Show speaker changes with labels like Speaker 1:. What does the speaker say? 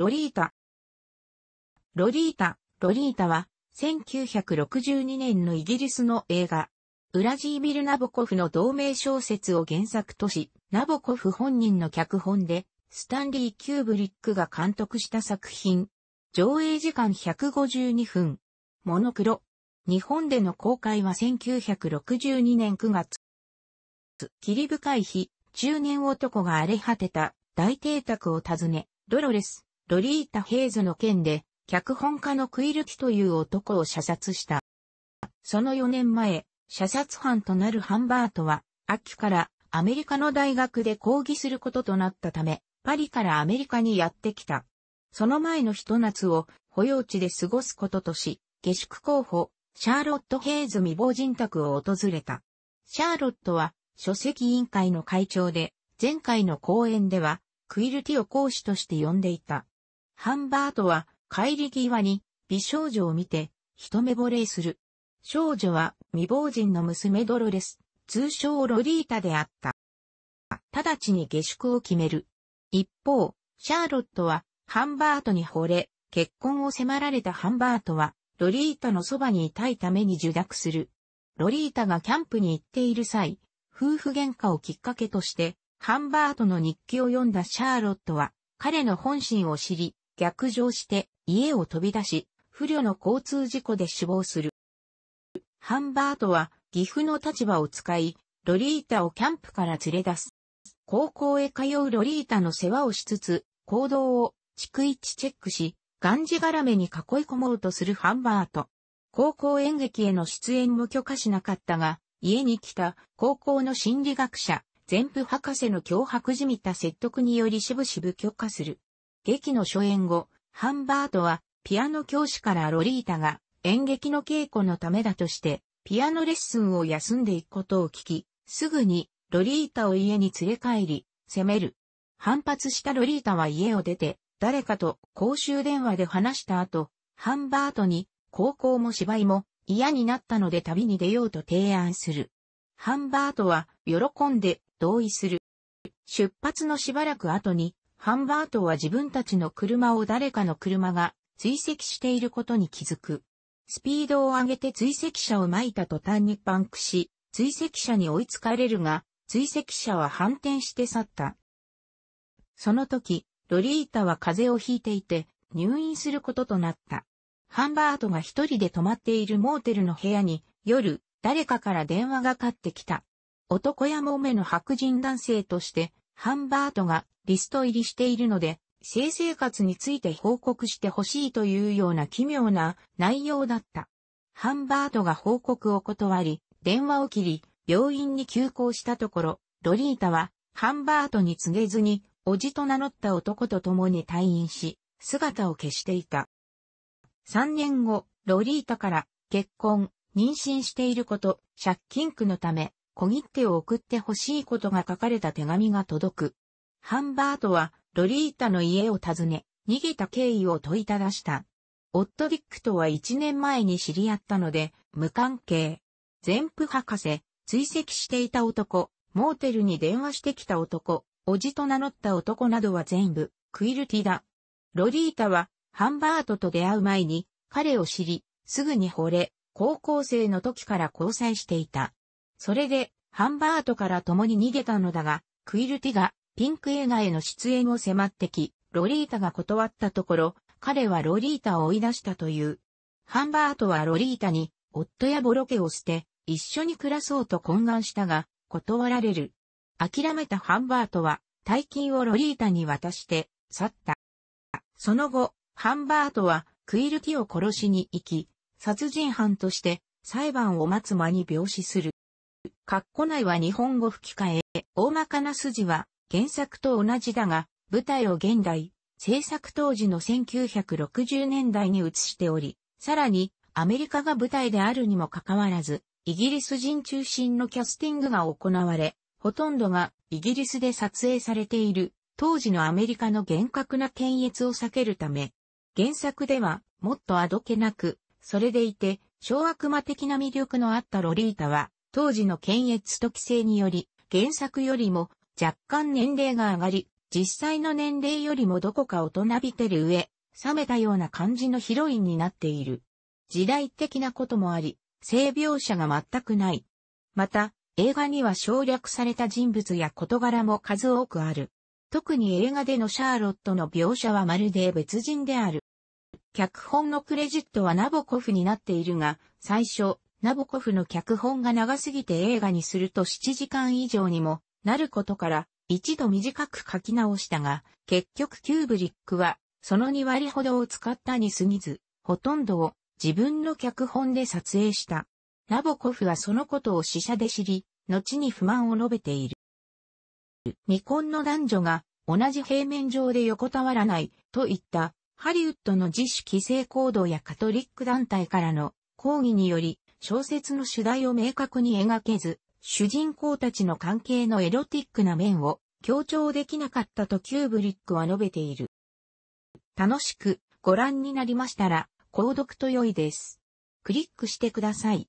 Speaker 1: ロリータ。ロリータ、ロリータは、1962年のイギリスの映画、ウラジービル・ナボコフの同名小説を原作とし、ナボコフ本人の脚本で、スタンリー・キューブリックが監督した作品。上映時間152分。モノクロ。日本での公開は1962年9月。霧深い日、中年男が荒れ果てた大邸宅を訪ね、ドロレス、ロリータ・ヘイズの件で、脚本家のクイルティという男を射殺した。その4年前、射殺犯となるハンバートは、秋からアメリカの大学で講義することとなったため、パリからアメリカにやってきた。その前の一夏を保養地で過ごすこととし、下宿候補、シャーロット・ヘイズ未亡人宅を訪れた。シャーロットは書籍委員会の会長で、前回の講演では、クイルティを講師として呼んでいた。ハンバートは帰り際に美少女を見て一目惚れする。少女は未亡人の娘ドロレス、通称ロリータであった。直ちに下宿を決める。一方、シャーロットはハンバートに惚れ、結婚を迫られたハンバートは、ロリータのそばにいたいために受諾する。ロリータがキャンプに行っている際、夫婦喧嘩をきっかけとして、ハンバートの日記を読んだシャーロットは、彼の本心を知り、逆上して家を飛び出し、不慮の交通事故で死亡する。ハンバートは岐阜の立場を使い、ロリータをキャンプから連れ出す。高校へ通うロリータの世話をしつつ、行動を逐一チェックし、がんじがらめに囲い込もうとするハンバート。高校演劇への出演も許可しなかったが、家に来た高校の心理学者、全部博士の脅迫じみた説得によりしぶしぶ許可する。劇の初演後、ハンバートはピアノ教師からロリータが演劇の稽古のためだとして、ピアノレッスンを休んでいくことを聞き、すぐにロリータを家に連れ帰り、責める。反発したロリータは家を出て、誰かと公衆電話で話した後、ハンバートに高校も芝居も嫌になったので旅に出ようと提案する。ハンバートは喜んで同意する。出発のしばらく後にハンバートは自分たちの車を誰かの車が追跡していることに気づく。スピードを上げて追跡者を撒いた途端にパンクし、追跡者に追いつかれるが、追跡者は反転して去った。その時、ロリータは風邪をひいていて、入院することとなった。ハンバートが一人で泊まっているモーテルの部屋に、夜、誰かから電話がかってきた。男やもめの白人男性として、ハンバートがリスト入りしているので、性生活について報告してほしいというような奇妙な内容だった。ハンバートが報告を断り、電話を切り、病院に急行したところ、ロリータは、ハンバートに告げずに、おじと名乗った男と共に退院し、姿を消していた。3年後、ロリータから、結婚、妊娠していること、借金苦のため、小切手を送ってほしいことが書かれた手紙が届く。ハンバートはロリータの家を訪ね、逃げた経緯を問いただした。オットリックとは1年前に知り合ったので、無関係。全部博士、追跡していた男、モーテルに電話してきた男、おじと名乗った男などは全部、クイルティだ。ロリータは、ハンバートと出会う前に、彼を知り、すぐに惚れ、高校生の時から交際していた。それで、ハンバートから共に逃げたのだが、クイルティがピンク映画への出演を迫ってき、ロリータが断ったところ、彼はロリータを追い出したという。ハンバートはロリータに、夫やボロケを捨て、一緒に暮らそうと懇願したが、断られる。諦めたハンバートは、大金をロリータに渡して、去った。その後、ハンバートは、クイルティを殺しに行き、殺人犯として、裁判を待つ間に病死する。括弧内は日本語吹き替え、大まかな筋は原作と同じだが、舞台を現代、制作当時の1960年代に移しており、さらにアメリカが舞台であるにもかかわらず、イギリス人中心のキャスティングが行われ、ほとんどがイギリスで撮影されている当時のアメリカの厳格な検閲を避けるため、原作ではもっとあどけなく、それでいて、小悪魔的な魅力のあったロリータは、当時の検閲と規制により、原作よりも若干年齢が上がり、実際の年齢よりもどこか大人びてる上、冷めたような感じのヒロインになっている。時代的なこともあり、性描写が全くない。また、映画には省略された人物や事柄も数多くある。特に映画でのシャーロットの描写はまるで別人である。脚本のクレジットはナボコフになっているが、最初、ナボコフの脚本が長すぎて映画にすると7時間以上にもなることから、一度短く書き直したが、結局キューブリックは、その2割ほどを使ったに過ぎず、ほとんどを自分の脚本で撮影した。ナボコフはそのことを死者で知り、後に不満を述べている。未婚の男女が同じ平面上で横たわらないといったハリウッドの自主規制行動やカトリック団体からの抗議により小説の主題を明確に描けず、主人公たちの関係のエロティックな面を強調できなかったとキューブリックは述べている。楽しくご覧になりましたら、購読と良いです。クリックしてください。